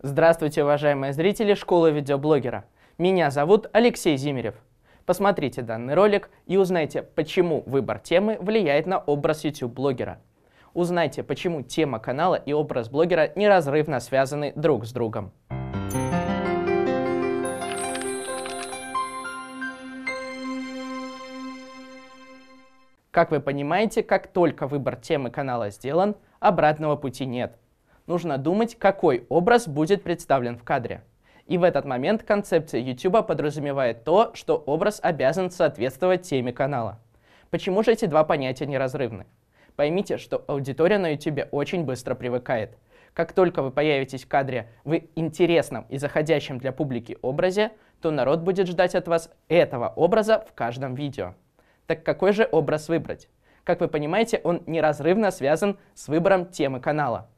Здравствуйте, уважаемые зрители школы видеоблогера. Меня зовут Алексей Зимерев. Посмотрите данный ролик и узнайте, почему выбор темы влияет на образ YouTube-блогера. Узнайте, почему тема канала и образ блогера неразрывно связаны друг с другом. Как вы понимаете, как только выбор темы канала сделан, обратного пути нет – нужно думать, какой образ будет представлен в кадре. И в этот момент концепция YouTube подразумевает то, что образ обязан соответствовать теме канала. Почему же эти два понятия неразрывны? Поймите, что аудитория на YouTube очень быстро привыкает. Как только вы появитесь в кадре в интересном и заходящем для публики образе, то народ будет ждать от вас этого образа в каждом видео. Так какой же образ выбрать? Как вы понимаете, он неразрывно связан с выбором темы канала.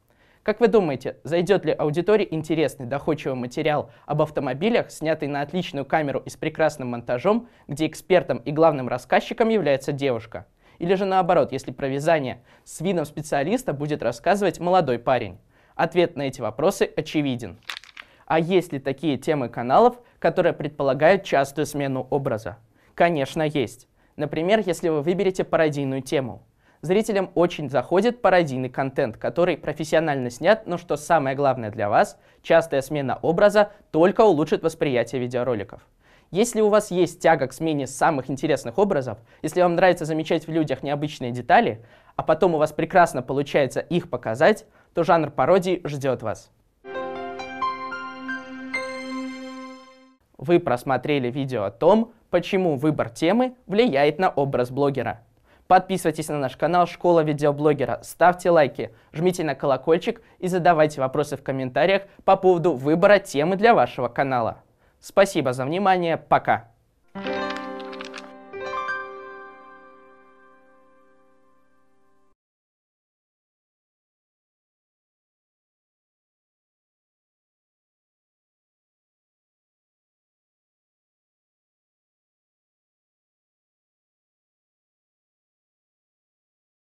Как вы думаете, зайдет ли аудитории интересный доходчивый материал об автомобилях, снятый на отличную камеру и с прекрасным монтажом, где экспертом и главным рассказчиком является девушка? Или же наоборот, если про вязание с видом специалиста будет рассказывать молодой парень? Ответ на эти вопросы очевиден. А есть ли такие темы каналов, которые предполагают частую смену образа? Конечно, есть. Например, если вы выберете пародийную тему – Зрителям очень заходит пародийный контент, который профессионально снят, но что самое главное для вас, частая смена образа только улучшит восприятие видеороликов. Если у вас есть тяга к смене самых интересных образов, если вам нравится замечать в людях необычные детали, а потом у вас прекрасно получается их показать, то жанр пародии ждет вас. Вы просмотрели видео о том, почему выбор темы влияет на образ блогера. Подписывайтесь на наш канал «Школа видеоблогера», ставьте лайки, жмите на колокольчик и задавайте вопросы в комментариях по поводу выбора темы для вашего канала. Спасибо за внимание, пока!